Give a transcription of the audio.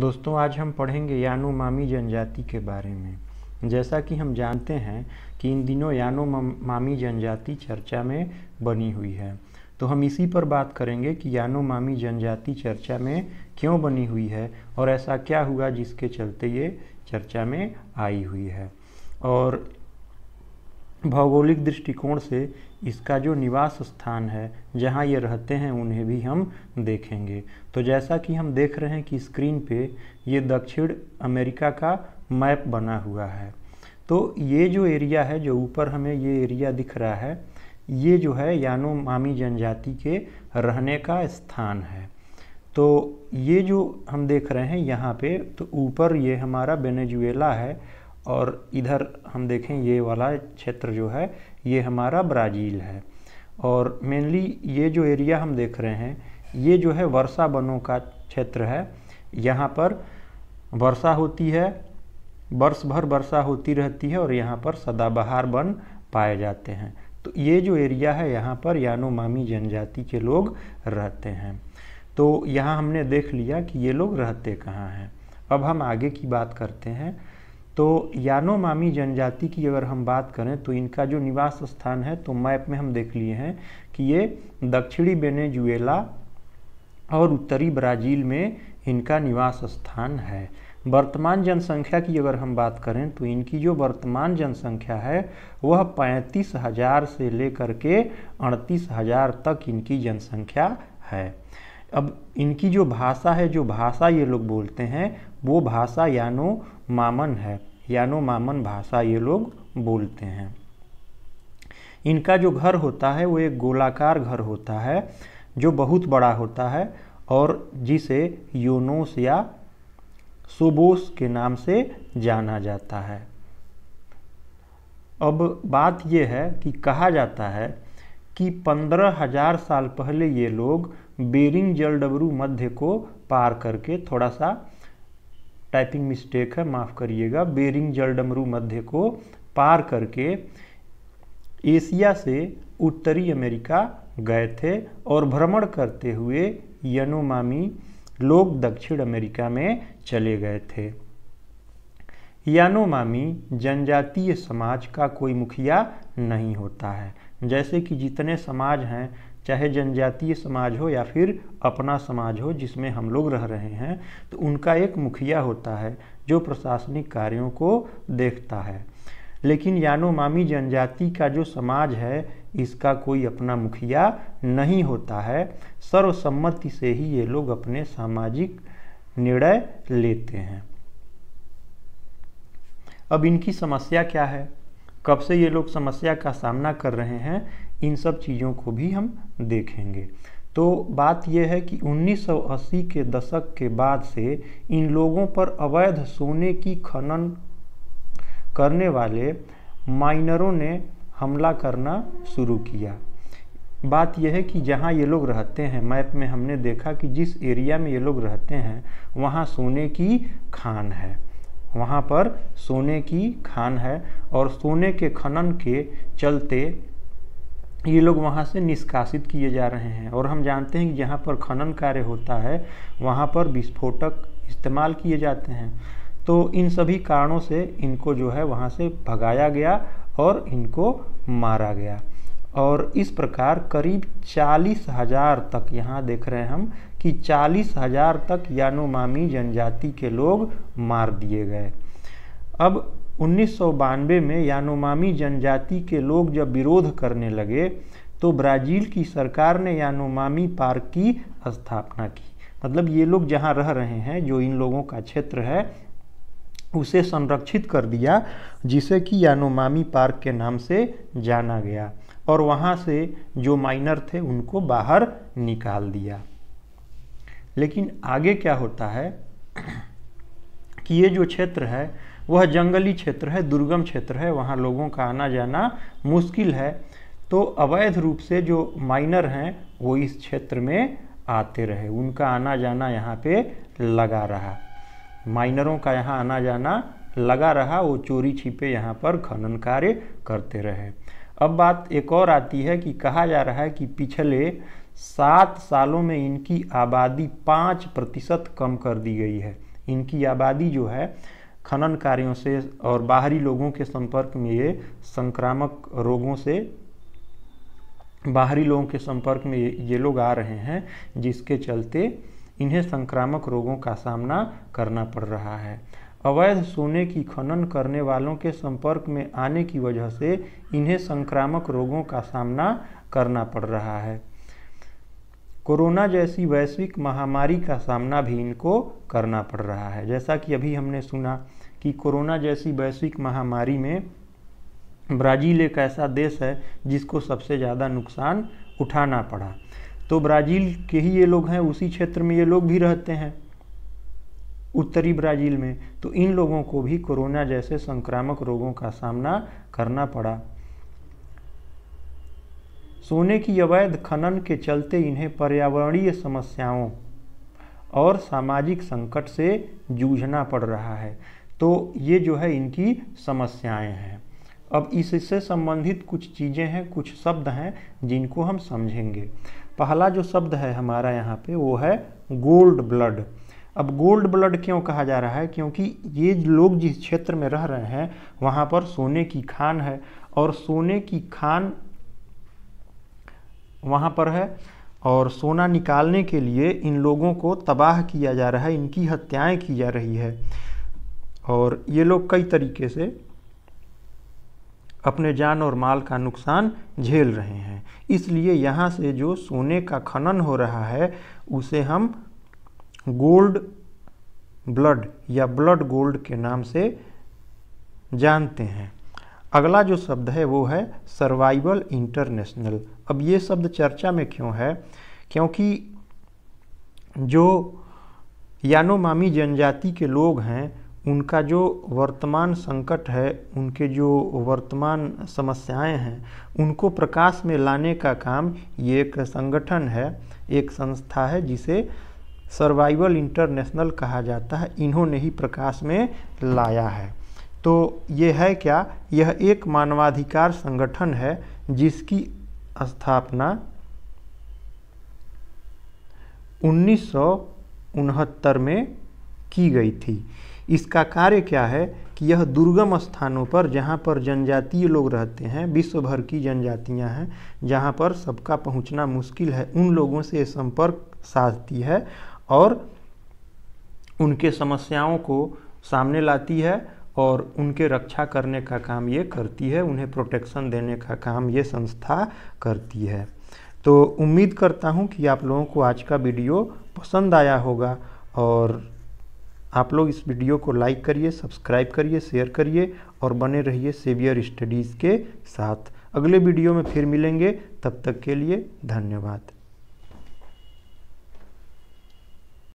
दोस्तों आज हम पढ़ेंगे यानोमामी जनजाति के बारे में जैसा कि हम जानते हैं कि इन दिनों यानोमामी जनजाति चर्चा में बनी हुई है तो हम इसी पर बात करेंगे कि यानोमामी जनजाति चर्चा में क्यों बनी हुई है और ऐसा क्या हुआ जिसके चलते ये चर्चा में आई हुई है और भौगोलिक दृष्टिकोण से इसका जो निवास स्थान है जहाँ ये रहते हैं उन्हें भी हम देखेंगे तो जैसा कि हम देख रहे हैं कि स्क्रीन पे ये दक्षिण अमेरिका का मैप बना हुआ है तो ये जो एरिया है जो ऊपर हमें ये एरिया दिख रहा है ये जो है यानो मामी जनजाति के रहने का स्थान है तो ये जो हम देख रहे हैं यहाँ पे तो ऊपर ये हमारा बेनेजुएला है और इधर हम देखें ये वाला क्षेत्र जो है ये हमारा ब्राज़ील है और मेनली ये जो एरिया हम देख रहे हैं ये जो है वर्षा वनों का क्षेत्र है यहाँ पर वर्षा होती है वर्ष भर वर्षा होती रहती है और यहाँ पर सदाबहार वन पाए जाते हैं तो ये जो एरिया है यहाँ पर यानो मामी जनजाति के लोग रहते हैं तो यहाँ हमने देख लिया कि ये लोग रहते कहाँ हैं अब हम आगे की बात करते हैं तो यानोमामी जनजाति की अगर हम बात करें तो इनका जो निवास स्थान है तो मैप में हम देख लिए हैं कि ये दक्षिणी बेनेजुएला और उत्तरी ब्राज़ील में इनका निवास स्थान है वर्तमान जनसंख्या की अगर हम बात करें तो इनकी जो वर्तमान जनसंख्या है वह पैंतीस हज़ार से लेकर के अड़तीस हज़ार तक इनकी जनसंख्या है अब इनकी जो भाषा है जो भाषा ये लोग बोलते हैं वो भाषा यानो मामन है यानो मामन भाषा ये लोग बोलते हैं इनका जो घर होता है वो एक गोलाकार घर होता है जो बहुत बड़ा होता है और जिसे योनोस या सुबोस के नाम से जाना जाता है अब बात यह है कि कहा जाता है कि पंद्रह हजार साल पहले ये लोग बेरिंग जलडबरू मध्य को पार करके थोड़ा सा टाइपिंग मिस्टेक है माफ़ करिएगा बेरिंग जलडमरू मध्य को पार करके एशिया से उत्तरी अमेरिका गए थे और भ्रमण करते हुए यनोमामी लोग दक्षिण अमेरिका में चले गए थे यानोमामी जनजातीय समाज का कोई मुखिया नहीं होता है जैसे कि जितने समाज हैं चाहे जनजातीय समाज हो या फिर अपना समाज हो जिसमें हम लोग रह रहे हैं तो उनका एक मुखिया होता है जो प्रशासनिक कार्यों को देखता है लेकिन यानोमामी जनजाति का जो समाज है इसका कोई अपना मुखिया नहीं होता है सर्वसम्मति से ही ये लोग अपने सामाजिक निर्णय लेते हैं अब इनकी समस्या क्या है कब से ये लोग समस्या का सामना कर रहे हैं इन सब चीज़ों को भी हम देखेंगे तो बात यह है कि 1980 के दशक के बाद से इन लोगों पर अवैध सोने की खनन करने वाले माइनरों ने हमला करना शुरू किया बात यह है कि जहाँ ये लोग रहते हैं मैप में हमने देखा कि जिस एरिया में ये लोग रहते हैं वहाँ सोने की खान है वहाँ पर सोने की खान है और सोने के खनन के चलते ये लोग वहाँ से निष्कासित किए जा रहे हैं और हम जानते हैं कि जहाँ पर खनन कार्य होता है वहाँ पर विस्फोटक इस्तेमाल किए जाते हैं तो इन सभी कारणों से इनको जो है वहाँ से भगाया गया और इनको मारा गया और इस प्रकार करीब चालीस हजार तक यहाँ देख रहे हैं हम कि चालीस हजार तक यानोमामी जनजाति के लोग मार दिए गए अब उन्नीस में यानोमामी जनजाति के लोग जब विरोध करने लगे तो ब्राज़ील की सरकार ने यानोमामी पार्क की स्थापना की मतलब ये लोग जहाँ रह रहे हैं जो इन लोगों का क्षेत्र है उसे संरक्षित कर दिया जिसे कि यानोमामी पार्क के नाम से जाना गया और वहाँ से जो माइनर थे उनको बाहर निकाल दिया लेकिन आगे क्या होता है कि ये जो क्षेत्र है वह जंगली क्षेत्र है दुर्गम क्षेत्र है वहाँ लोगों का आना जाना मुश्किल है तो अवैध रूप से जो माइनर हैं वो इस क्षेत्र में आते रहे उनका आना जाना यहाँ पे लगा रहा माइनरों का यहाँ आना जाना लगा रहा वो चोरी छिपे यहाँ पर खनन कार्य करते रहे अब बात एक और आती है कि कहा जा रहा है कि पिछले सात सालों में इनकी आबादी पाँच प्रतिशत कम कर दी गई है इनकी आबादी जो है खनन कार्यों से और बाहरी लोगों के संपर्क में ये संक्रामक रोगों से बाहरी लोगों के संपर्क में ये लोग आ रहे हैं जिसके चलते इन्हें संक्रामक रोगों का सामना करना पड़ रहा है अवैध सोने की खनन करने वालों के संपर्क में आने की वजह से इन्हें संक्रामक रोगों का सामना करना पड़ रहा है कोरोना जैसी वैश्विक महामारी का सामना भी इनको करना पड़ रहा है जैसा कि अभी हमने सुना कि कोरोना जैसी वैश्विक महामारी में ब्राज़ील एक ऐसा देश है जिसको सबसे ज़्यादा नुकसान उठाना पड़ा तो ब्राज़ील के ही ये लोग हैं उसी क्षेत्र में ये लोग भी रहते हैं उत्तरी ब्राज़ील में तो इन लोगों को भी कोरोना जैसे संक्रामक रोगों का सामना करना पड़ा सोने की अवैध खनन के चलते इन्हें पर्यावरणीय समस्याओं और सामाजिक संकट से जूझना पड़ रहा है तो ये जो है इनकी समस्याएं हैं अब इससे संबंधित कुछ चीज़ें हैं कुछ शब्द हैं जिनको हम समझेंगे पहला जो शब्द है हमारा यहाँ पे वो है गोल्ड ब्लड अब गोल्ड ब्लड क्यों कहा जा रहा है क्योंकि ये लोग जिस क्षेत्र में रह रहे हैं वहाँ पर सोने की खान है और सोने की खान वहाँ पर है और सोना निकालने के लिए इन लोगों को तबाह किया जा रहा है इनकी हत्याएं की जा रही है और ये लोग कई तरीके से अपने जान और माल का नुकसान झेल रहे हैं इसलिए यहाँ से जो सोने का खनन हो रहा है उसे हम गोल्ड ब्लड या ब्लड गोल्ड के नाम से जानते हैं अगला जो शब्द है वो है सर्वाइवल इंटरनेशनल अब ये शब्द चर्चा में क्यों है क्योंकि जो यानोमामी जनजाति के लोग हैं उनका जो वर्तमान संकट है उनके जो वर्तमान समस्याएं हैं उनको प्रकाश में लाने का काम ये एक संगठन है एक संस्था है जिसे सर्वाइवल इंटरनेशनल कहा जाता है इन्होंने ही प्रकाश में लाया है तो ये है क्या यह एक मानवाधिकार संगठन है जिसकी स्थापना उन्नीस में की गई थी इसका कार्य क्या है कि यह दुर्गम स्थानों पर जहाँ पर जनजातीय लोग रहते हैं विश्व भर की जनजातियाँ हैं जहाँ पर सबका पहुँचना मुश्किल है उन लोगों से संपर्क साधती है और उनके समस्याओं को सामने लाती है और उनके रक्षा करने का काम ये करती है उन्हें प्रोटेक्शन देने का काम ये संस्था करती है तो उम्मीद करता हूँ कि आप लोगों को आज का वीडियो पसंद आया होगा और आप लोग इस वीडियो को लाइक करिए सब्सक्राइब करिए शेयर करिए और बने रहिए सेवियर स्टडीज़ के साथ अगले वीडियो में फिर मिलेंगे तब तक के लिए धन्यवाद